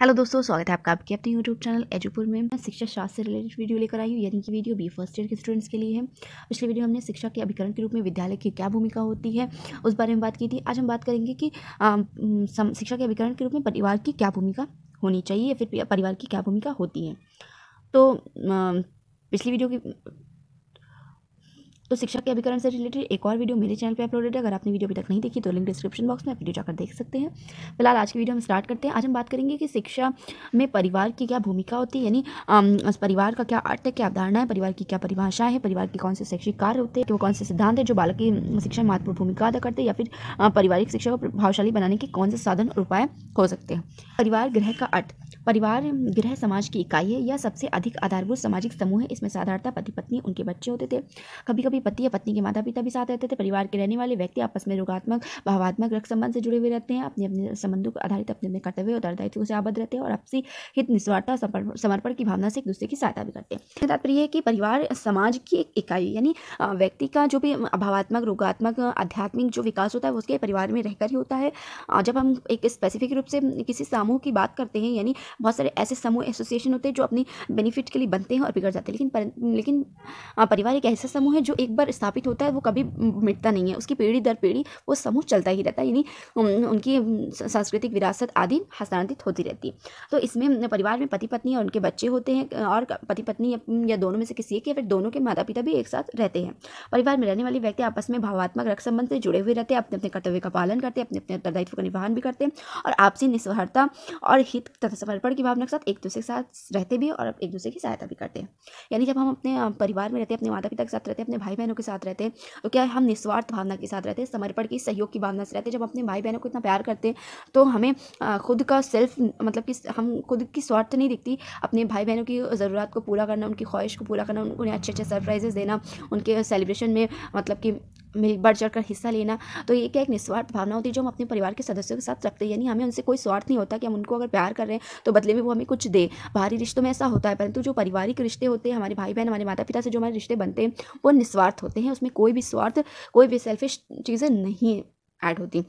hello दोस्तों स्वागत है आपका आपके अपने यूट्यूब चैनल एजुपुर में मैं शिक्षा शास्त्र से रिलेटेड वीडियो लेकर आई हूँ यानी कि वीडियो बी फर्स्ट ईयर के स्टूडेंट्स के लिए है पिछली वीडियो हमने शिक्षा के अभिकरण के रूप में विद्यालय की क्या भूमिका होती है उस बारे में बात की थी आज हम बात करेंगे कि शिक्षा के अभिकरण के रूप में परिवार की क्या भूमिका होनी चाहिए या फिर परिवार की क्या भूमिका होती है तो पिछली वीडियो की तो शिक्षा के अभिकरण से रिलेटेड एक और वीडियो मेरे चैनल पर अपलोडेड है अगर आपने वीडियो अभी तक नहीं देखी तो लिंक डिस्क्रिप्शन बॉक्स में वीडियो जाकर देख सकते हैं फिलहाल आज की वीडियो हम स्टार्ट करते हैं आज हम बात करेंगे कि शिक्षा में परिवार की क्या भूमिका होती है यानी परिवार का क्या अर्थ है क्या अवधारणा है परिवार की क्या परिभाषा है परिवार के कौन से शैक्षिक कार्य होते हैं तो कौन से सिद्धांत है जो बालक की शिक्षा महत्वपूर्ण भूमिका अदा करते हैं या फिर पारिवारिक शिक्षा को प्रभावशाली बनाने के कौन से साधन और उपाय हो सकते हैं परिवार गृह का अर्थ परिवार गृह समाज की इकाई है या सबसे अधिक आधारभूत सामाजिक समूह है इसमें साधारणता पति पत्नी उनके बच्चे होते थे कभी कभी पति या पत्नी के माता पिता भी साथ रहते थे परिवार के रहने वाले व्यक्ति आपस में रोगात्मक भावात्मक रक्त संबंध से जुड़े हुए रहते हैं अपने अपने संबंधों को आधारित अपने अपने कर्तव्य और दायित्व से आबद्ध रहते हैं और आपसी हित निस्वार्थ समर्पण की भावना से एक दूसरे की सहायता भी करते हैं तात्पर्य है कि परिवार समाज की एक इकाई यानी व्यक्ति का जो भी अभावात्मक रोगात्मक आध्यात्मिक जो विकास होता है उसके परिवार में रहकर ही होता है जब हम एक स्पेसिफिक रूप से किसी समूह की बात करते हैं यानी बहुत सारे ऐसे समूह एसोसिएशन होते हैं जो अपनी बेनिफिट के लिए बनते हैं और बिगड़ जाते हैं लेकिन पर, लेकिन परिवार एक ऐसा समूह है जो एक एक बार स्थापित होता है वो कभी मिटता नहीं है उसकी पीढ़ी दर पीढ़ी वो समूह चलता ही रहता है यानी उनकी सांस्कृतिक विरासत आदि हस्तांतरित होती रहती है तो इसमें परिवार में पति पत्नी और उनके बच्चे होते हैं और पति पत्नी या दोनों में से किसी एक या फिर दोनों के माता पिता भी एक साथ रहते हैं परिवार में रहने वाले व्यक्ति आपस में भावात्मक रक्त संबंध से जुड़े हुए रहते हैं अपने अपने कर्तव्य का पालन करते हैं अपने अपने उत्तरदायित्व का निर्वहन भी करते हैं और आपसी निस्वहरता और हित तथा समर्पण की भावना के साथ एक दूसरे के साथ रहते भी और एक दूसरे की सहायता भी करते हैं यानी जब हम अपने परिवार में रहते हैं अपने माता पिता के साथ रहते हैं अपने भाई भाई बहनों के साथ रहते हैं तो क्या हम निस्वार्थ भावना के साथ रहते हैं समर्पण की सहयोग की भावना से रहते हैं जब अपने भाई बहनों को इतना प्यार करते हैं तो हमें खुद का सेल्फ मतलब कि हम खुद की स्वार्थ नहीं दिखती अपने भाई बहनों की ज़रूरत को पूरा करना उनकी ख्वाहिश को पूरा करना उन्हें अच्छे अच्छे सरप्राइजेज़ देना उनके सेलिब्रेशन में मतलब कि मिल बढ़ चढ़ कर हिस्सा लेना तो ये क्या एक निस्वार्थ भावना होती है जो हम अपने परिवार के सदस्यों के साथ रखते हैं यानी हमें उनसे कोई स्वार्थ नहीं होता कि हम उनको अगर प्यार कर रहे हैं तो बदले में वो हमें कुछ दे बाहरी रिश्तों में ऐसा होता है परंतु जो पारिवारिक रिश्ते होते हैं हमारे भाई बहन हमारे माता पिता से जो हमारे रिश्ते बनते हैं वो निस्वार्थ होते हैं उसमें कोई भी स्वार्थ कोई भी सेल्फिश चीज़ें नहीं ऐड होती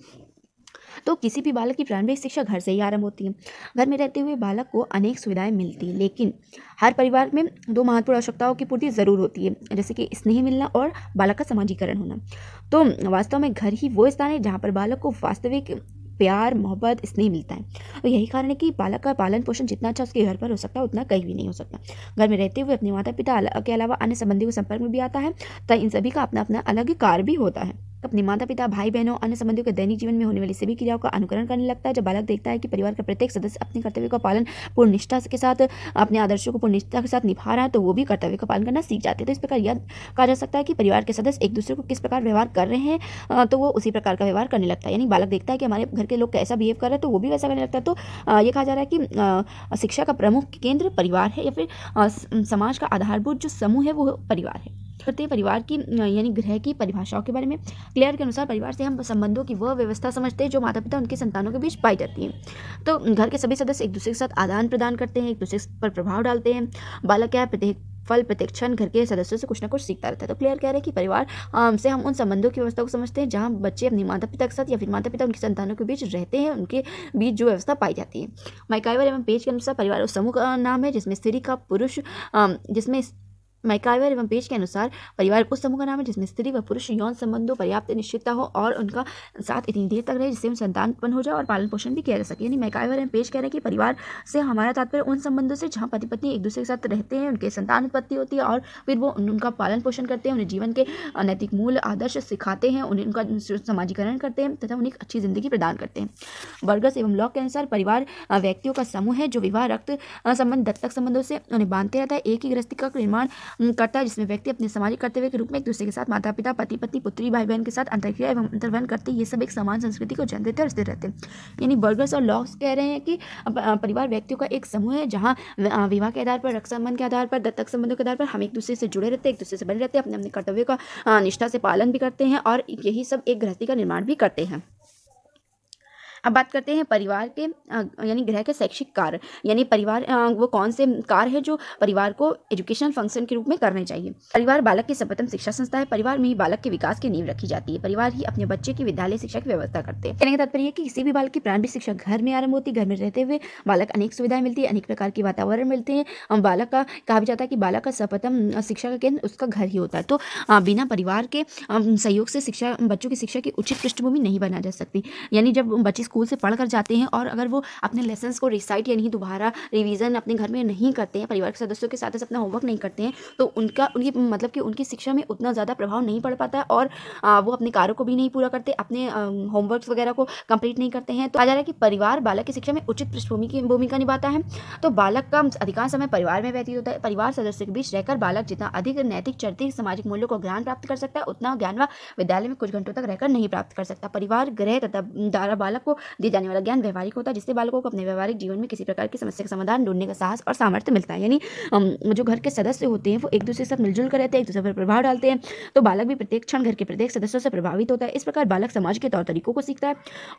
तो किसी भी बालक की प्रारंभिक शिक्षा घर से ही आरंभ होती है घर में रहते हुए बालक को अनेक सुविधाएं मिलती हैं लेकिन हर परिवार में दो महत्वपूर्ण आवश्यकताओं की पूर्ति ज़रूर होती है जैसे कि स्नेह मिलना और बालक का समाजीकरण होना तो वास्तव में घर ही वो स्थान है जहाँ पर बालक को वास्तविक प्यार मोहब्बत स्नेह मिलता है तो यही कारण है कि बालक का पालन पोषण जितना अच्छा उसके घर पर हो सकता है उतना कहीं भी नहीं हो सकता घर में रहते हुए अपने माता पिता के अलावा अन्य संबंधियों के संपर्क में भी आता है तो इन सभी का अपना अपना अलग कार्य भी होता है अपने माता पिता भाई बहनों अन्य संबंधियों के दैनिक जीवन में होने वाली सभी क्रियाओं का अनुकरण करने लगता है जब बालक देखता है कि परिवार का प्रत्येक सदस्य अपने कर्तव्य का पालन पूर्ण निष्ठा के साथ अपने आदर्शों को पूर्ण निष्ठा के साथ निभा रहा है तो वो भी कर्तव्य का पालन करना सीख जाते हैं तो इस प्रकार यह कहा जा सकता है कि परिवार के सदस्य एक दूसरे को किस प्रकार व्यवहार कर रहे हैं तो वो उसी प्रकार का व्यवहार करने लगता है यानी बालक देखता है कि हमारे घर के लोग कैसा बिहेव कर रहे हैं तो वो भी वैसा करने लगता है तो ये कहा जा रहा है कि शिक्षा का प्रमुख केंद्र परिवार है या फिर समाज का आधारभूत जो समूह है वो परिवार है हैं परिवार की यानी गृह की परिभाषाओं के बारे में क्लियर के अनुसार परिवार से हम संबंधों की वह व्यवस्था समझते हैं जो माता पिता उनके संतानों के बीच पाई जाती है तो घर के सभी सदस्य एक दूसरे के साथ आदान प्रदान करते हैं एक दूसरे पर प्रभाव डालते हैं बालक क्या प्रत्येक फल क्षण घर के सदस्यों से कुछ ना कुछ सीखता रहता है तो क्लियर कह रहे हैं कि परिवार आम से हम उन संबंधों की व्यवस्था को समझते हैं जहाँ बच्चे अपने माता पिता के साथ या फिर माता पिता उनके संतानों के बीच रहते हैं उनके बीच जो व्यवस्था पाई जाती है माइकाइवर एवं पेज के अनुसार परिवार उस समूह का नाम है जिसमें स्त्री का पुरुष जिसमें माइकावर एवं पेज के अनुसार परिवार उस समूह का नाम है जिसमें स्त्री व पुरुष यौन संबंधों पर्याप्त निश्चितता हो और उनका साथ इतनी देर तक रहे जिससे उन संतान उत्पन्न हो जाए और पालन पोषण भी किया जा सके यानी माइकावर एवं पेज कह रहे हैं कि परिवार से हमारा तात्पर्य उन संबंधों से जहाँ पति पत्नी एक दूसरे के साथ रहते हैं उनके संतान उत्पत्ति होती है और फिर वो उनका पालन पोषण करते हैं उन्हें जीवन के नैतिक मूल आदर्श सिखाते हैं उन्हें उनका समाजीकरण करते हैं तथा उन्हें अच्छी जिंदगी प्रदान करते हैं बर्गस एवं लॉक के अनुसार परिवार व्यक्तियों का समूह है जो विवाह रक्त संबंध दत्तक संबंधों से उन्हें बांधते रहता है एक ही गृहस्थी का निर्माण करता है जिसमें व्यक्ति अपने सामाजिक कर्तव्य के रूप में एक दूसरे के साथ माता पिता पति पत्नी पुत्री भाई बहन के साथ अंतरक्रिया एवं अंतर्वहन करते ये सब एक समान संस्कृति को जन देते और स्थिर रहते हैं यानी बर्गर्स और लॉक्स कह रहे हैं कि परिवार व्यक्तियों का एक समूह है जहाँ विवाह के आधार पर रक्षा संबंध के आधार पर दत्तक संबंधों के आधार पर हम एक दूसरे से जुड़े रहते हैं एक दूसरे से बने रहते हैं अपने अपने कर्तव्य का निष्ठा से पालन भी करते हैं और यही सब एक गृहस्थी का निर्माण भी करते हैं अब बात करते हैं परिवार के यानी ग्रह के शैक्षिक कार्य यानी परिवार वो कौन से कार्य है जो परिवार को एजुकेशनल फंक्शन के रूप में करने चाहिए परिवार बालक की सर्वोत्तम शिक्षा संस्था है परिवार में ही बालक के विकास की नींव रखी जाती है परिवार ही अपने बच्चे की विद्यालय शिक्षा की व्यवस्था करते हैं कहने का तात्पर्य कि किसी भी बालक की प्रारंभिक शिक्षा घर में आरंभ होती है घर में रहते हुए बालक अनेक सुविधाएं मिलती है अनेक प्रकार के वातावरण मिलते हैं बालक का कहा भी जाता है कि बालक का सर्वप्रथम शिक्षा का केंद्र उसका घर ही होता है तो बिना परिवार के सहयोग से शिक्षा बच्चों की शिक्षा की उचित पृष्ठभूमि नहीं बना जा सकती यानी जब बच्चे स्कूल से पढ़ कर जाते हैं और अगर वो अपने लेसन्स को रिसाइट या नहीं दोबारा रिविज़न अपने घर में नहीं करते हैं परिवार के सदस्यों के साथ अपना होमवर्क नहीं करते हैं तो उनका उनकी मतलब कि उनकी शिक्षा में उतना ज़्यादा प्रभाव नहीं पड़ पाता है और वो अपने कार्यों को भी नहीं पूरा करते अपने होमवर्क वगैरह को कंप्लीट नहीं करते हैं तो आ जा रहा है कि परिवार बालक की शिक्षा में उचित पृष्ठभूमि की भूमिका निभाता है तो बालक का अधिकांश समय परिवार में व्यतीत होता है परिवार सदस्यों के बीच रहकर बालक जितना अधिक नैतिक चरित्र सामाजिक मूल्यों को ज्ञान प्राप्त कर सकता है उतना ज्ञान विद्यालय में कुछ घंटों तक रहकर नहीं प्राप्त कर सकता परिवार गृह तथा द्वारा बालक को दिए जाने वाला ज्ञान व्यवहारिक होता है जिससे बालकों को अपने व्यवहारिक जीवन में किसी प्रकार की समस्या का समाधान ढूंढने का साहस और सामर्थ्य मिलता है यानी जो घर के सदस्य होते हैं वो एक दूसरे के साथ मिलजुल कर रहते हैं एक दूसरे पर प्रभाव डालते हैं तो बालक भी प्रत्येक क्षण घर के प्रत्येक सदस्यों से प्रभावित होता है इस प्रकार बालक समाज के तौर तरीकों को सीखता है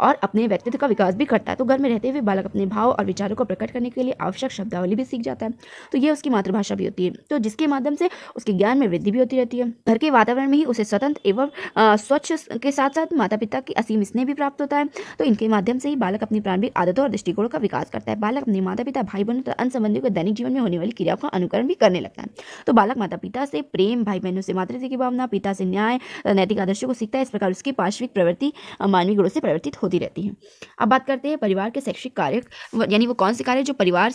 और अपने व्यक्तित्व का विकास भी करता है तो घर में रहते हुए बालक अपने भाव और विचारों को प्रकट करने के लिए आवश्यक शब्दावली भी सीख जाता है तो ये उसकी मातृभाषा भी होती है तो जिसके माध्यम से उसके ज्ञान में वृद्धि भी होती रहती है घर के वातावरण में ही उसे स्वतंत्र एवं स्वच्छ के साथ साथ माता पिता की असीम स्नेह भी प्राप्त होता है तो इनके माध्यम से ही बालक अपनी प्रारंभिक आदतों और दृष्टिकोण का विकास करता है बालक अपने माता पिता भाई बहनों तथा अन्य संबंधियों के दैनिक जीवन में होने वाली क्रियाओं का अनुकरण भी करने लगता है तो बालक माता पिता से प्रेम भाई बहनों से मातृत्व की भावना पिता से न्याय नैतिक आदर्शों को सीखता है इस प्रकार उसकी पार्श्विक प्रवृत्ति मानवीय गुणों से परिवर्तित होती रहती है अब बात करते हैं परिवार के शैक्षिक कार्य यानी वो कौन से कार्य जो परिवार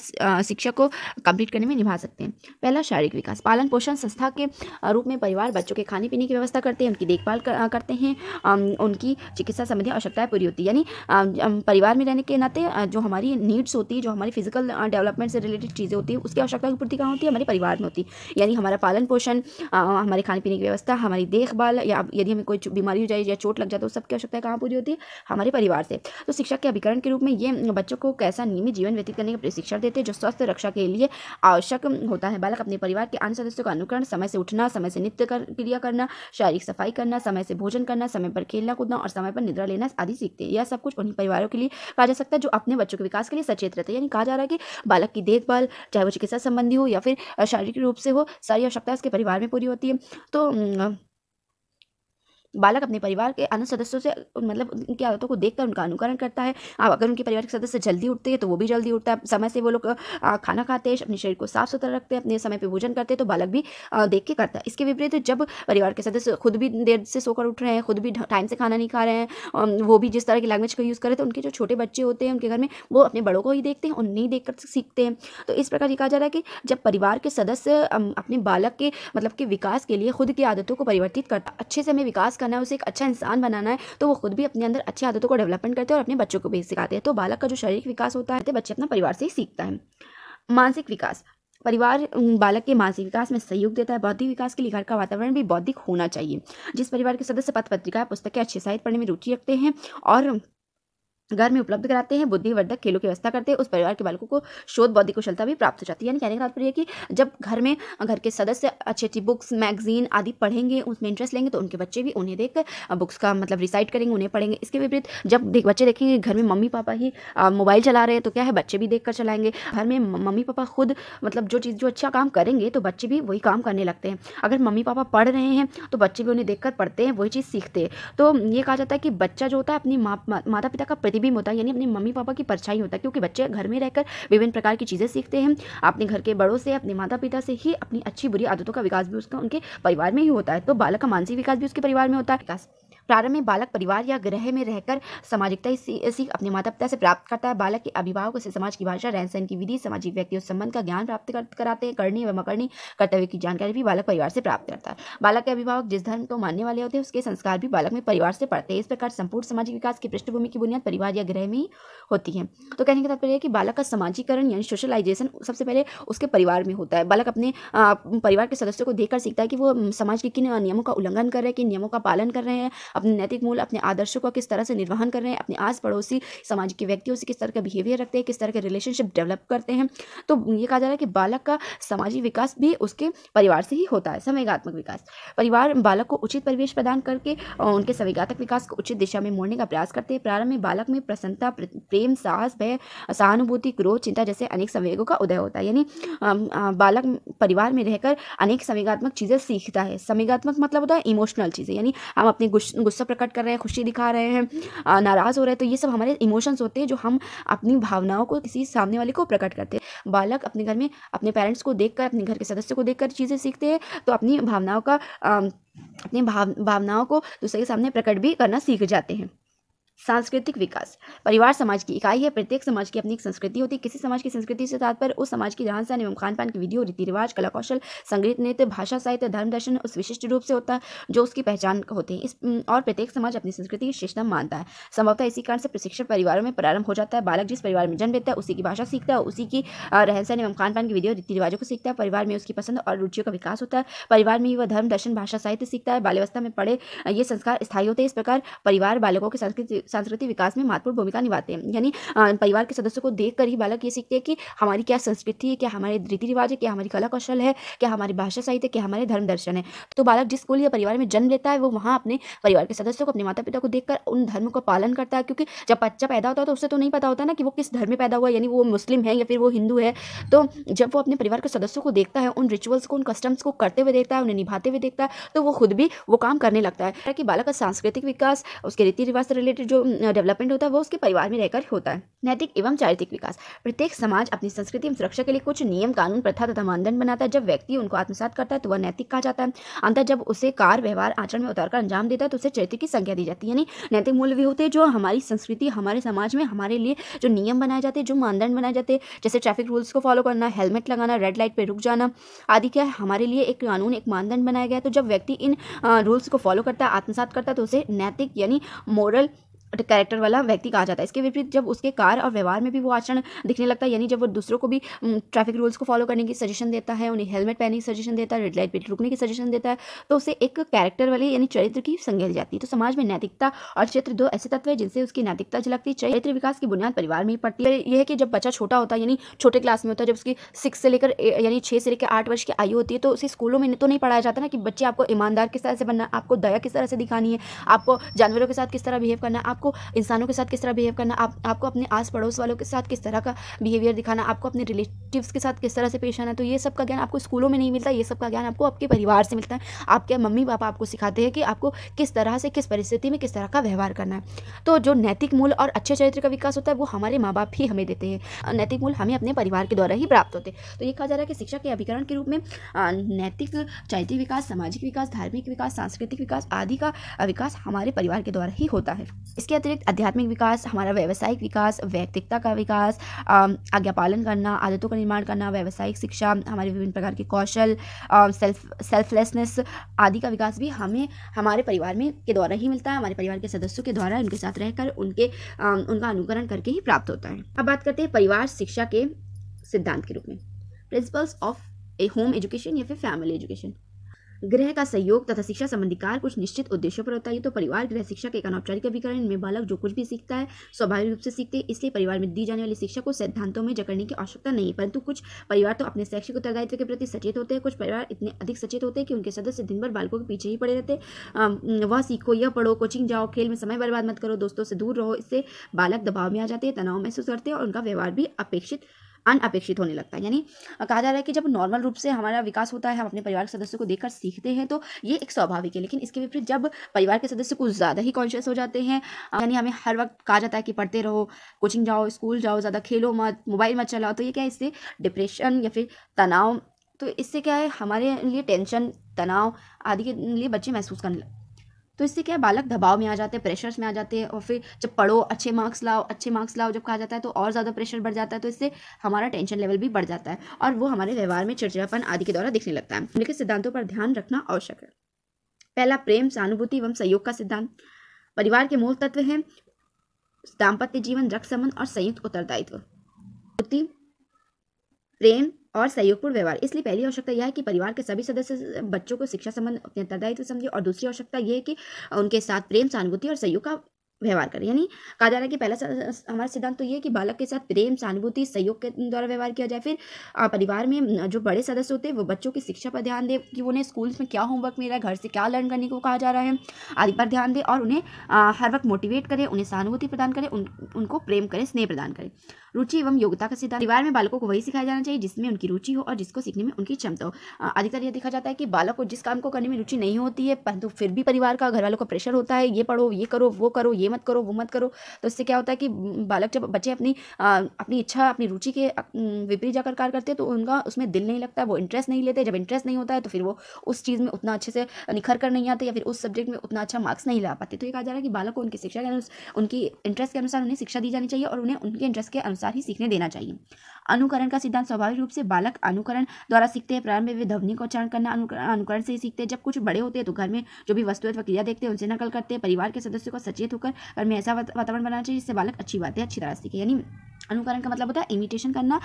शिक्षा को कंप्लीट करने में निभा सकते हैं पहला शारीरिक विकास पालन पोषण संस्था के रूप में परिवार बच्चों के खाने पीने की व्यवस्था करते हैं उनकी देखभाल करते हैं उनकी चिकित्सा संबंधी आवश्यकताएं पूरी होती है यानी परिवार में रहने के नाते जो हमारी नीड्स होती है जो हमारी फिजिकल डेवलपमेंट से रिलेटेड चीज़ें होती है उसकी आवश्यकता की पूर्ति कहाँ होती है हमारे परिवार में होती है यानी हमारा पालन पोषण हमारे खाने पीने की व्यवस्था हमारी देखभाल या यदि हमें कोई बीमारी हो जाए या चोट लग जाए तो सबकी आवश्यकता कहाँ पूरी होती है हमारे परिवार से तो शिक्षा के अभिकरण के रूप में ये बच्चों को कैसा नियमित जीवन व्यतीत करने का प्रशिक्षण देते हैं जो स्वास्थ्य रक्षा के लिए आवश्यक होता है बालक अपने परिवार के अन्य सदस्यों का अनुकरण समय से उठना समय से नित्य कर, क्रिया करना शारीरिक सफाई करना समय से भोजन करना समय पर खेलना कूदना और समय पर निद्रा लेना आदि सीखते हैं यह सब कुछ उन्हीं परिवारों के लिए कहा जा सकता है जो अपने बच्चों के विकास के लिए सचेत रहते हैं यानी कहा जा रहा है कि बालक की देखभाल चाहे वो चिकित्सा संबंधी हो या फिर शारीरिक रूप से हो सारी आवश्यकता उसके परिवार में पूरी होती है तो बालक अपने परिवार के अन्य सदस्यों से मतलब उनकी आदतों को देखकर उनका अनुकरण करता है अब अगर उनके परिवार के सदस्य जल्दी उठते हैं तो वो भी जल्दी उठता है समय से वो लोग खाना खाते हैं अपने शरीर को साफ सुथरा रखते हैं अपने समय पर भोजन करते हैं तो बालक भी देख के करता है इसके विपरीत जब परिवार के सदस्य खुद भी देर से सोकर उठ रहे हैं खुद भी टाइम से खाना नहीं खा रहे हैं वो भी जिस तरह की लैंग्वेज का यूज़ करें तो उनके जो छोटे बच्चे होते हैं उनके घर में वो अपने बड़ों को ही देखते हैं और नहीं देख कर सीखते हैं तो इस प्रकार ये कहा जा रहा है कि जब परिवार के सदस्य अपने बालक के मतलब के विकास के लिए खुद की आदतों को परिवर्तित करता अच्छे से हमें विकास करना है उसे एक अच्छा इंसान बनाना है तो वो खुद भी अपने अंदर अच्छी आदतों को डेवलपमेंट करते हैं और अपने बच्चों को भी सिखाते हैं तो बालक का जो शारीरिक विकास होता है बच्चे अपना परिवार से ही सीखता है मानसिक विकास परिवार बालक के मानसिक विकास में सहयोग देता है बौद्धिक विकास के लिए घर का वातावरण भी बौद्धिक होना चाहिए जिस परिवार के सदस्य पत्र पत्रिका पुस्तकें अच्छे साहित्य पढ़ने में रुचि रखते हैं और घर में उपलब्ध कराते हैं बुद्धिवर्धक खेलों की व्यवस्था करते हैं उस परिवार के बालकों को शोध बौद्धिक कुशलता भी प्राप्त हो जाती है यानी कहने का तात्पर्य कि जब घर में घर के सदस्य अच्छी अच्छी बुक्स मैगजीन आदि पढ़ेंगे उसमें इंटरेस्ट लेंगे तो उनके बच्चे भी उन्हें देख बुक्स का मतलब रिसाइट करेंगे उन्हें पढ़ेंगे इसके विपरीत जब देख बच्चे देखेंगे घर में मम्मी पापा ही मोबाइल चला रहे हैं तो क्या है बच्चे भी देख कर चलाएंगे घर में मम्मी पापा खुद मतलब जो चीज़ जो अच्छा काम करेंगे तो बच्चे भी वही काम करने लगते हैं अगर मम्मी पापा पढ़ रहे हैं तो बच्चे भी उन्हें देख पढ़ते हैं वही चीज़ सीखते हैं तो ये कहा जाता है कि बच्चा जो होता है अपनी माता पिता का प्रतिबिंब होता है यानी अपने मम्मी पापा की परछाई होता है क्योंकि बच्चे घर में रहकर विभिन्न प्रकार की चीज़ें सीखते हैं अपने घर के बड़ों से अपने माता पिता से ही अपनी अच्छी बुरी आदतों का विकास भी उसका उनके परिवार में ही होता है तो बालक का मानसिक विकास भी उसके परिवार में होता है विकास प्रारंभ में बालक परिवार या गृह में रहकर सामाजिकता सीख अपने माता पिता से प्राप्त करता है बालक के अभिभावक उसे समाज की भाषा रहन सहन की विधि सामाजिक व्यक्तियों संबंध का ज्ञान प्राप्त कराते हैं करनी व मकरणी कर्तव्य की जानकारी भी बालक परिवार से प्राप्त करता है बालक के अभिभावक जिस धर्म को मानने वाले होते हैं उसके संस्कार भी बालक में परिवार से पड़ते हैं इस प्रकार संपूर्ण सामाजिक विकास की पृष्ठभूमि की बुनियाद परिवार या गृह में ही होती है तो कहने का तात्पर्य है कि बालक का सामाजिकरण यानी सोशलाइजेशन सबसे पहले उसके परिवार में होता है बालक अपने परिवार के सदस्यों को देखकर सीखता है कि वो समाज के किन नियमों का उल्लंघन कर रहे हैं किन नियमों का पालन कर रहे हैं अपने नैतिक मूल अपने आदर्शों का किस तरह से निर्वहन कर रहे हैं अपने आस पड़ोसी समाज के व्यक्तियों से किस तरह का बिहेवियर रखते हैं किस तरह के रिलेशनशिप डेवलप करते हैं तो ये कहा जा रहा है कि बालक का सामाजिक विकास भी उसके परिवार से ही होता है संवेगात्मक विकास परिवार बालक को उचित परिवेश प्रदान करके उनके संवेगात्मक विकास को उचित दिशा में मोड़ने का प्रयास करते हैं प्रारंभ में बालक में प्रसन्नता प्रेम साहस भय सहानुभूति क्रोध चिंता जैसे अनेक संवेगों का उदय होता है यानी बालक परिवार में रहकर अनेक संवेगात्मक चीज़ें सीखता है संवेगात्मक मतलब होता है इमोशनल चीज़ें यानी हम अपने गुस्सा प्रकट कर रहे हैं खुशी दिखा रहे हैं नाराज़ हो रहे हैं तो ये सब हमारे इमोशंस होते हैं जो हम अपनी भावनाओं को किसी सामने वाले को प्रकट करते हैं बालक अपने घर में अपने पेरेंट्स को देख अपने घर के सदस्य को देख चीज़ें सीखते हैं तो अपनी भावनाओं का अपनी भाव भावनाओं को दूसरे के सामने प्रकट भी करना सीख जाते हैं सांस्कृतिक विकास परिवार समाज की इकाई है प्रत्येक समाज की अपनी एक संस्कृति होती है किसी समाज की संस्कृति से तात्पर्य उस समाज की रहन सहन एवं खान पान की विधियों रीति रिवाज कला कौशल संगीत नृत्य भाषा साहित्य धर्म दर्शन उस विशिष्ट रूप से होता है जो उसकी पहचान होते हैं इस और प्रत्येक समाज अपनी संस्कृति की श्रेष्ठता मानता है संभवतः इसी कारण से प्रशिक्षण परिवारों में प्रारंभ हो जाता है बालक जिस परिवार में जन्म लेता है उसी की भाषा सीखता है उसी की रहन सहन एवं खान पान की विधियों रीति रिवाजों को सीखता है परिवार में उसकी पसंद और रुचियों का विकास होता है परिवार में ही वह धर्म दर्शन भाषा साहित्य सीखता है बाल्यवस्था में पड़े ये संस्कार स्थायी होते हैं इस प्रकार परिवार बालकों की संस्कृति सांस्कृतिक विकास में महत्वपूर्ण भूमिका निभाते हैं यानी परिवार के सदस्यों को देख कर ही बालक ये सीखते हैं कि हमारी क्या संस्कृति है क्या हमारे रीति रिवाज है क्या हमारी कला कौशल है क्या हमारी भाषा साहित्य है क्या हमारे धर्म दर्शन है तो बालक जिस स्कूल या परिवार में जन्म लेता है वो वहाँ अपने परिवार के सदस्यों को अपने माता पिता को देखकर उन धर्म का पालन करता है क्योंकि जब बच्चा पैदा होता है तो उसे तो नहीं पता होता ना कि वो किस धर्म में पैदा हुआ यानी वो मुस्लिम है या फिर वो हिंदू है तो जब वो अपने परिवार के सदस्यों को देखता है उन रिचुअल्स को उन कस्टम्स को करते हुए देखता है उन्हें निभाते हुए देखता है तो वो खुद भी वो काम करने लगता है कि बालक का सांस्कृतिक विकास उसके रीति रिवाज से रिलेटेड जो डेवलपमेंट होता है वो उसके परिवार में रहकर होता है नैतिक एवं चारित्रिक विकास प्रत्येक समाज अपनी संस्कृति एवं सुरक्षा के लिए कुछ नियम कानून प्रथा तथा मानदंड बनाता है जब व्यक्ति उनको आत्मसात करता है तो वह नैतिक कहा जाता है अंतर जब उसे कार व्यवहार आचरण में उतार अंजाम देता है तो उसे चरित्र की संख्या दी जाती है यानी नैतिक मूल्य भी होते हैं जो हमारी संस्कृति हमारे समाज में हमारे लिए जो नियम बनाए जाते हैं जो मानदंड बनाए जाते हैं जैसे ट्रैफिक रूल्स को फॉलो करना हेलमेट लगाना रेड लाइट पर रुक जाना आदि क्या है हमारे लिए एक कानून एक मानदंड बनाया गया तो जब व्यक्ति इन रूल्स को फॉलो करता है आत्मसात करता है तो उसे नैतिक यानी मॉरल कैरेक्टर वाला व्यक्ति कहा जाता है इसके विपरीत जब उसके कार और व्यवहार में भी वो आचरण दिखने लगता है यानी जब वो दूसरों को भी ट्रैफिक रूल्स को फॉलो करने की सजेशन देता है उन्हें हेलमेट पहनने की सजेशन देता है रेड लाइट पर रुकने की सजेशन देता है तो उसे एक कैरेक्टर वाले यानी चरित्र की संज्ञा जाती है तो समाज में नैतिकता और चरित्र दो ऐसे तत्व है जिनसे उसकी नैतिकता झलकती है चरित्र विकास की बुनियाद परिवार में ही पड़ती है यह है कि जब बच्चा छोटा होता है यानी छोटे क्लास में होता है जब उसकी सिक्स से लेकर यानी छः से लेकर आठ वर्ष की आयु होती है तो उसे स्कूलों में तो नहीं पढ़ाया जाता ना कि बच्चे आपको ईमानदार किस तरह से बनना आपको दया किस तरह से दिखानी है आपको जानवरों के साथ किस तरह बिहेव करना आप आपको इंसानों के साथ किस तरह बिहेव करना आप आपको अपने आस पड़ोस वालों के साथ किस तरह का बिहेवियर दिखाना आपको अपने रिलेटिव्स के साथ किस तरह से पेश आना तो ये सब का ज्ञान आपको स्कूलों में नहीं मिलता ये सब का ज्ञान आपको आपके परिवार से मिलता है आपके मम्मी पापा आपको सिखाते हैं कि आपको किस तरह से किस परिस्थिति में किस तरह का व्यवहार करना है तो जो नैतिक मूल और अच्छे चरित्र का विकास होता है वो हमारे माँ बाप ही हमें देते हैं नैतिक मूल हमें अपने परिवार के द्वारा ही प्राप्त होते हैं तो ये कहा जा रहा है कि शिक्षा के अभिकरण के रूप में नैतिक चरित्र विकास सामाजिक विकास धार्मिक विकास सांस्कृतिक विकास आदि का विकास हमारे परिवार के द्वारा ही होता है इसके इसके अतिरिक्त आध्यात्मिक विकास हमारा व्यवसायिक विकास व्यक्तिकता का विकास आज्ञा पालन करना आदतों का निर्माण करना व्यावसायिक शिक्षा हमारे विभिन्न प्रकार के कौशल सेल्फ सेल्फलेसनेस आदि का विकास भी हमें हमारे परिवार में के द्वारा ही मिलता है हमारे परिवार के सदस्यों के द्वारा उनके साथ रहकर उनके उनका अनुकरण करके ही प्राप्त होता है अब बात करते हैं परिवार शिक्षा के सिद्धांत के रूप में principles of a home education या फिर फैमिली एजुकेशन गृह का सहयोग तथा शिक्षा संबंधी कार्य कुछ निश्चित उद्देश्यों पर होता है तो परिवार गृह शिक्षा के एक अनौपचारिक अभिकरण इनमें बालक जो कुछ भी सीखता है स्वाभाविक रूप से सीखते हैं इसलिए परिवार में दी जाने वाली शिक्षा को सिद्धांतों में जकड़ने की आवश्यकता नहीं परंतु कुछ परिवार तो अपने शैक्षिक उत्तरदायित्व के प्रति सचेत होते हैं कुछ परिवार इतने अधिक सचेत होते हैं कि उनके सदस्य दिन भर बालकों के पीछे ही पड़े रहते वह सीखो यह पढ़ो कोचिंग जाओ खेल में समय बर्बाद मत करो दोस्तों से दूर रहो इससे बालक दबाव में आ जाते हैं तनाव महसूस करते हैं और उनका व्यवहार भी अपेक्षित अनअपेक्षित होने लगता है यानी कहा जा रहा है कि जब नॉर्मल रूप से हमारा विकास होता है हम अपने परिवार के सदस्यों को देखकर सीखते हैं तो ये एक स्वाभाविक है लेकिन इसके विपरीत जब परिवार के सदस्य कुछ ज़्यादा ही कॉन्शियस हो जाते हैं यानी हमें हर वक्त कहा जाता है कि पढ़ते रहो कोचिंग जाओ स्कूल जाओ ज़्यादा खेलो मत मोबाइल मत चलाओ तो ये क्या है इससे डिप्रेशन या फिर तनाव तो इससे क्या है हमारे लिए टेंशन तनाव आदि के लिए बच्चे महसूस करने तो इससे क्या है बालक दबाव में आ जाते हैं प्रेशर्स में आ जाते हैं और फिर जब पढ़ो अच्छे मार्क्स लाओ अच्छे मार्क्स लाओ जब कहा जाता है तो और ज़्यादा प्रेशर बढ़ जाता है तो इससे हमारा टेंशन लेवल भी बढ़ जाता है और वो हमारे व्यवहार में चिड़चिड़ापन आदि के द्वारा दिखने लगता है उनके सिद्धांतों पर ध्यान रखना आवश्यक है पहला प्रेम सहानुभूति एवं सहयोग का सिद्धांत परिवार के मूल तत्व हैं दाम्पत्य जीवन रक्त संबंध और संयुक्त उत्तरदायित्व प्रेम और सहयोगपूर्ण व्यवहार इसलिए पहली आवश्यकता यह है कि परिवार के सभी सदस्य बच्चों को शिक्षा संबंध अपने उत्तरदायित्व समझे और दूसरी आवश्यकता यह है कि उनके साथ प्रेम सहानुभूति और सहयोग का व्यवहार करें यानी कहा जा रहा है कि पहला हमारा सिद्धांत तो ये है कि बालक के साथ प्रेम सहानुभूति सहयोग के द्वारा व्यवहार किया जाए फिर परिवार में जो बड़े सदस्य होते हैं वो बच्चों की शिक्षा पर ध्यान दें कि उन्हें स्कूल्स में क्या होमवर्क मिल रहा है घर से क्या लर्न करने को कहा जा रहा है आदि पर ध्यान दें और उन्हें हर वक्त मोटिवेट करें उन्हें सहानुभूति प्रदान करें उन, उनको प्रेम करें स्नेह प्रदान करें रुचि एवं योग्यता का सिद्धांत परिवार में बालकों को वही सिखाया जाना चाहिए जिसमें उनकी रुचि हो और जिसको सीखने में उनकी क्षमता हो अधिकतर यह देखा जाता है कि बालक को जिस काम को करने में रुचि नहीं होती है परंतु फिर भी परिवार का घर वालों का प्रेशर होता है ये पढ़ो ये करो वो करो ये मत करो वो मत करो तो इससे क्या होता है कि बालक जब बच्चे अपनी आ, अपनी इच्छा अपनी रुचि के विपरीत जाकर कार्य करते हैं तो उनका उसमें दिल नहीं लगता वो इंटरेस्ट नहीं लेते जब इंटरेस्ट नहीं होता है तो फिर वो उस चीज़ में उतना अच्छे से निखर कर नहीं आते या फिर उस सब्जेक्ट में उतना अच्छा मार्क्स नहीं ला पाते तो ये कहा जा रहा है कि बालक को उनकी शिक्षा के उनकी इंटरेस्ट के अनुसार उन्हें शिक्षा दी जानी चाहिए और उन्हें उनके इंटरेस्ट के अनुसार ही सीखने देना चाहिए अनुकरण का सिद्धांत स्वाभाविक रूप से बालक अनुकरण द्वारा सीखते हैं प्रारंभ में वे ध्वनि को उच्चारण करना अनुकरण से ही सीखते हैं जब कुछ बड़े होते हैं तो घर में जो भी वस्तु क्रिया देखते हैं उनसे नकल करते हैं परिवार के सदस्यों को सचेत होकर घर में ऐसा वातावरण बनाना चाहिए जिससे बालक अच्छी बातें अच्छी तरह सीखे यानी अनुकरण का मतलब होता है इमिटेशन करना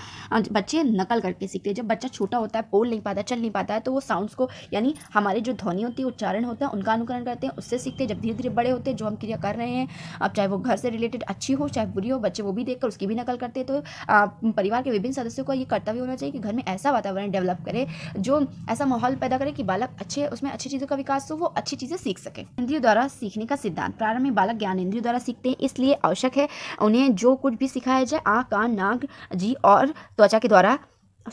बच्चे नकल करके सीखते हैं जब बच्चा छोटा होता है बोल नहीं पाता चल नहीं पाता है तो वो साउंड्स को यानी हमारे जो ध्वनि होती है उच्चारण होता है उनका अनुकरण करते हैं उससे सीखते हैं जब धीरे धीरे बड़े होते हैं जो हम क्रिया कर रहे हैं अब चाहे वो घर से रिलेटेड अच्छी हो चाहे बुरी हो बच्चे वो भी देखकर उसकी भी नकल करते हैं तो परिवार के विभिन्न सदस्यों का ये कर्तव्य होना चाहिए कि घर में ऐसा वातावरण डेवलप करे जो ऐसा माहौल पैदा करे कि बालक अच्छे उसमें अच्छी चीज़ों का विकास हो वो अच्छी चीज़ें सीख सके इंद्रियों द्वारा सीखने का सिद्धांत प्रारंभ में बालक ज्ञान इंद्रियों द्वारा सीखते हैं इसलिए आवश्यक है उन्हें जो कुछ भी सिखाया जाए आँख कान नाक जी और त्वचा के द्वारा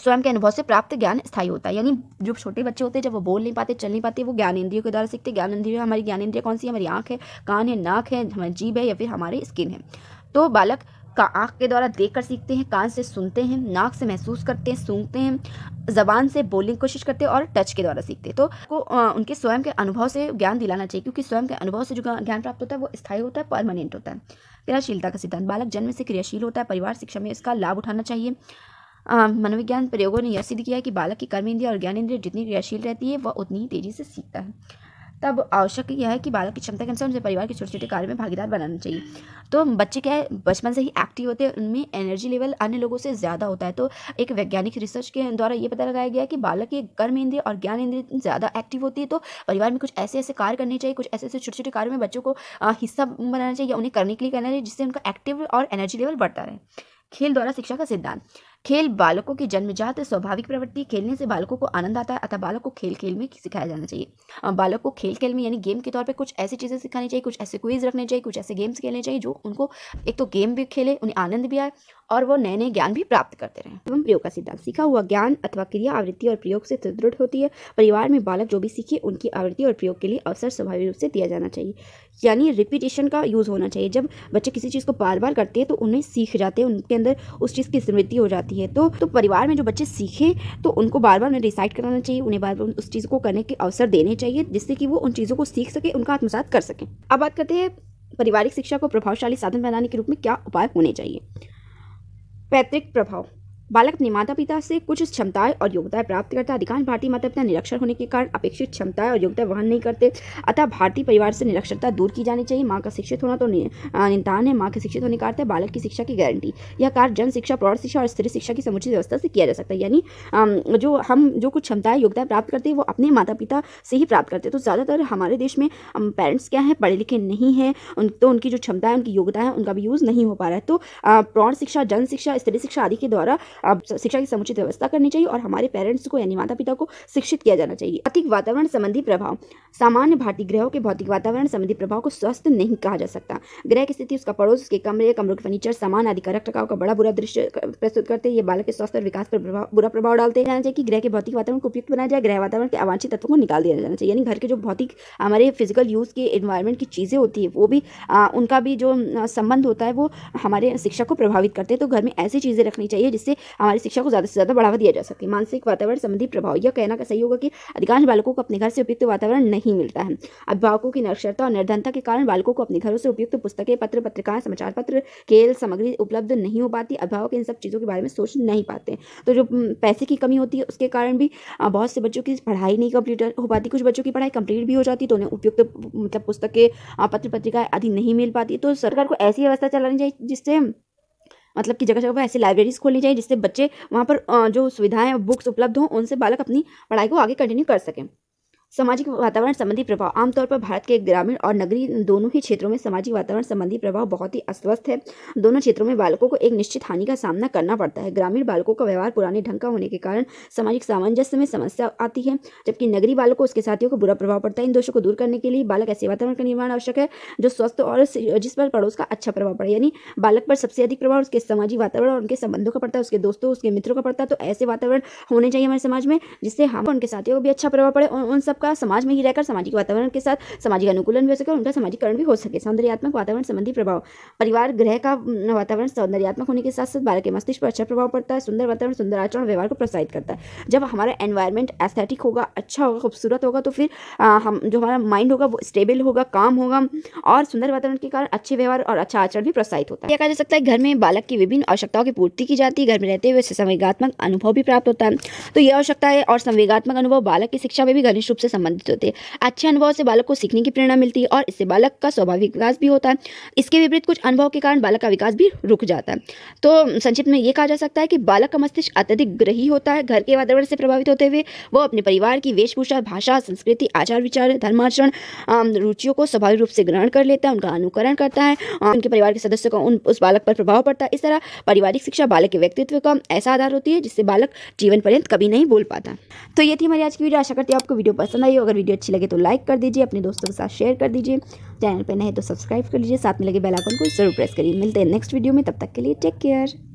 स्वयं के अनुभव से प्राप्त ज्ञान स्थायी होता है यानी जो छोटे बच्चे होते हैं जब वो बोल नहीं पाते चल नहीं पाते वो ज्ञान इंद्रियों के द्वारा सीखते ज्ञान इंद्रिय हमारी ज्ञान इंद्रिया कौन सी हमारी आँख है कान है नाक है हमारी जीभ है या फिर हमारी स्किन है तो बालक का आँख के द्वारा देखकर सीखते हैं कान से सुनते हैं नाक से महसूस करते हैं सूंघते हैं जबान से बोलने की कोशिश करते हैं और टच के द्वारा सीखते हैं तो को उनके स्वयं के अनुभव से ज्ञान दिलाना चाहिए क्योंकि स्वयं के अनुभव से जो ज्ञान प्राप्त होता है वो स्थायी होता है परमानेंट होता है क्रियाशीलता का सिद्धांत बालक जन्म से क्रियाशील होता है परिवार शिक्षा में इसका लाभ उठाना चाहिए मनोविज्ञान प्रयोगों ने यह सिद्ध किया है कि बालक की कर्म इंद्रिया और ज्ञान इंद्रिया जितनी क्रियाशील रहती है वह उतनी ही तेजी से सीखता है तब आवश्यक यह है कि बालक की क्षमता के अनुसार उनसे परिवार के छोटे छोटे कार्य में भागीदार बनाना चाहिए तो बच्चे क्या है बचपन से ही एक्टिव होते हैं उनमें एनर्जी लेवल अन्य लोगों से ज़्यादा होता है तो एक वैज्ञानिक रिसर्च के द्वारा ये पता लगाया गया कि बालक की कर्म इंद्रिय और ज्ञान इंद्रिय ज़्यादा एक्टिव होती है तो परिवार में कुछ ऐसे ऐसे कार्य करने चाहिए कुछ ऐसे ऐसे छोटे छोटे कार्यों में बच्चों को हिस्सा बनाना चाहिए या उन्हें करने के लिए करना चाहिए जिससे उनका एक्टिव और एनर्जी लेवल बढ़ता रहे खेल द्वारा शिक्षा का सिद्धांत खेल बालकों की जन्मजात स्वाभाविक प्रवृत्ति खेलने से बालकों को आनंद आता है अतः बालक को खेल खेल में सिखाया जाना चाहिए बालक को खेल खेल में यानी गेम के तौर पर कुछ ऐसी चीज़ें सिखानी चाहिए कुछ ऐसे क्विज रखने चाहिए कुछ ऐसे गेम्स खेलने चाहिए जो उनको एक तो गेम भी खेले उन्हें आनंद भी आए और वो नए नए ज्ञान भी प्राप्त करते रहे एवं प्रयोग का सिद्धांत सीखा हुआ ज्ञान अथवा क्रिया आवृत्ति और प्रयोग से सुदृढ़ होती है परिवार में बालक जो भी सीखे उनकी आवृत्ति और प्रयोग के लिए अवसर स्वाभाविक रूप से दिया जाना चाहिए यानी रिपीटेशन का यूज़ होना चाहिए जब बच्चे किसी चीज़ को बार बार करते हैं तो उन्हें सीख जाते हैं उनके अंदर उस चीज़ की स्मृति हो जाती है तो तो परिवार में जो बच्चे सीखे तो उनको बार बार उन्हें रिसाइट कराना चाहिए उन्हें बार बार उस चीज़ को करने के अवसर देने चाहिए जिससे कि वो उन चीज़ों को सीख सके उनका आत्मसात कर सके अब बात करते हैं पारिवारिक शिक्षा को प्रभावशाली साधन बनाने के रूप में क्या उपाय होने चाहिए पैतृक प्रभाव बालक अपने माता पिता से कुछ क्षमताएं और योग्यताएं प्राप्त करता है अधिकांश भारतीय माता पिता निरक्षर होने के कारण अपेक्षित क्षमताएं और योग्यता वहन नहीं करते अतः भारतीय परिवार से निरक्षरता दूर की जानी चाहिए माँ का शिक्षित होना तो निंतान है माँ के शिक्षित होने का बालक की शिक्षा की गारंटी यह कार्य जन शिक्षा प्रौढ़ शिक्षा और स्त्री शिक्षा की समुचित व्यवस्था से किया जा सकता है यानी जो हम जो कुछ क्षमताएं योग्यता प्राप्त करते हैं वो अपने माता पिता से ही प्राप्त करते हैं तो ज़्यादातर हमारे देश में पेरेंट्स क्या हैं पढ़े लिखे नहीं हैं उन तो उनकी जो क्षमता है उनकी योग्यता है उनका भी यूज़ नहीं हो पा रहा है तो प्रौढ़ शिक्षा जन शिक्षा स्त्री शिक्षा आदि के द्वारा अब शिक्षा की समुचित व्यवस्था करनी चाहिए और हमारे पेरेंट्स को यानी माता पिता को शिक्षित किया जाना चाहिए भौतिक वातावरण संबंधी प्रभाव सामान्य भारतीय ग्रहों के भौतिक वातावरण संबंधी प्रभाव को स्वस्थ नहीं कहा जा सकता ग्रह की स्थिति उसका पड़ोस उसके कमरे कमरों के फर्नीचर सामान आदि का रखाव का बड़ा बुरा दृश्य प्रस्तुत करते हैं ये बालक के स्वास्थ्य और विकास पर बुरा प्रभाव डालते हैं जाना चाहिए कि ग्रह के भौतिक वातावरण को उपयुक्त बनाया जाए ग्रह वातावरण के अवांछित तत्वों को निकाल दिया जाना चाहिए यानी घर के जो भौतिक हमारे फिजिकल यूज़ के एन्वायरमेंट की चीज़ें होती है वो भी उनका भी जो संबंध होता है वो हमारे शिक्षा को प्रभावित करते हैं तो घर में ऐसी चीज़ें रखनी चाहिए जिससे हमारी शिक्षा को ज़्यादा से ज़्यादा बढ़ावा दिया जा सके मानसिक वातावरण संबंधी प्रभाव यह कहना का सही होगा कि अधिकांश बालकों को अपने घर से उपयुक्त वातावरण नहीं मिलता है अभिभावकों की नक्षरता और निर्धनता के कारण बालकों को अपने घरों से उपयुक्त पुस्तकें पत्र पत्रिकाएं समाचार पत्र खेल सामग्री उपलब्ध नहीं हो पाती अभिभावक इन सब चीज़ों के बारे में सोच नहीं पाते तो जो पैसे की कमी होती है उसके कारण भी बहुत से बच्चों की पढ़ाई नहीं कंप्लीट हो पाती कुछ बच्चों की पढ़ाई कंप्लीट भी हो जाती तो उन्हें उपयुक्त मतलब पुस्तकें पत्र पत्रिकाएं आदि नहीं मिल पाती तो सरकार को ऐसी व्यवस्था चलानी चाहिए जिससे मतलब कि जगह जगह पर ऐसी लाइब्रेरीज खोलनी चाहिए जिससे बच्चे वहाँ पर जो सुविधाएँ बुक्स उपलब्ध हों उनसे बालक अपनी पढ़ाई को आगे कंटिन्यू कर सकें सामाजिक वातावरण संबंधी प्रभाव आमतौर पर भारत के ग्रामीण और नगरी दोनों ही क्षेत्रों में सामाजिक वातावरण संबंधी प्रभाव बहुत ही अस्वस्थ है दोनों क्षेत्रों में बालकों को एक निश्चित हानि का सामना करना पड़ता है ग्रामीण बालकों का व्यवहार पुराने ढंग का होने के कारण सामाजिक सामंजस्य में समस्या आती है जबकि नगरी बालकों को उसके साथियों को बुरा प्रभाव पड़ता है इन दोषों को दूर करने के लिए बालक ऐसे वातावरण का निर्माण आवश्यक है जो स्वस्थ और जिस पर पड़ोस का अच्छा प्रभाव पड़े यानी बालक पर सबसे अधिक प्रभाव उसके सामाजिक वातावरण और उनके संबंधों का पड़ता है उसके दोस्तों उसके मित्रों का पड़ता है तो ऐसे वातावरण होने चाहिए हमारे समाज में जिससे हम उनके साथियों को भी अच्छा प्रभाव पड़े और उन सब आपका समाज में ही रहकर सामाजिक वातावरण के साथ सामाजिक अनुकूलन भी हो सके और उनका सामाजिकरण भी हो सके सौंदर्यात्मक वातावरण संबंधी प्रभाव परिवार ग्रह का वातावरण सौंदर्यात्मक होने के साथ साथ बालक के मस्तिष्क पर अच्छा प्रभाव पड़ता है सुंदर वातावरण सुंदर आचरण व्यवहार को प्रोत्साहित करता है जब हमारा एनवायरमेंट एस्थेटिक होगा अच्छा होगा खूबसूरत होगा तो फिर हम जो हमारा माइंड होगा वो स्टेबल होगा काम होगा और सुंदर वातावरण के कारण अच्छे व्यवहार और अच्छा आचरण भी प्रोत्साहित होता है यह कहा जा सकता है घर में बालक की विभिन्न आवश्यकताओं की पूर्ति की जाती है घर में रहते हुए संवेगात्मक अनुभव भी प्राप्त होता है तो यह आवश्यकता है और संवेगात्मक अनुभव बालक की शिक्षा में भी घनिष्ठ रूप से संबंधित होते हैं अच्छे अनुभव से बालक को सीखने की प्रेरणा मिलती है और इससे बालक का स्वाभाविक विकास भी होता है इसके विपरीत कुछ अनुभव के कारण बालक का विकास भी रुक जाता है तो संक्षिप्त में यह कहा जा सकता है कि बालक का मस्तिष्क अत्यधिक ग्रही होता है घर के वातावरण से प्रभावित होते हुए वो अपने परिवार की वेशभूषा भाषा संस्कृति आचार विचार धर्माचरण रुचियों को स्वाभाविक रूप से ग्रहण कर लेता है उनका अनुकरण करता है उनके परिवार के सदस्यों का उन उस बालक पर प्रभाव पड़ता है इस तरह पारिवारिक शिक्षा बालक के व्यक्तित्व का ऐसा आधार होती है जिससे बालक जीवन पर्यंत कभी नहीं बोल पाता तो ये थी हमारी आज की वीडियो आशा करती है आपको वीडियो पसंद पसंद आई हो अगर वीडियो अच्छी लगे तो लाइक कर दीजिए अपने दोस्तों के साथ शेयर कर दीजिए चैनल पर नहीं तो सब्सक्राइब कर लीजिए साथ में लगे बेलाइकन को जरूर प्रेस करिए मिलते हैं नेक्स्ट वीडियो में तब तक के लिए टेक केयर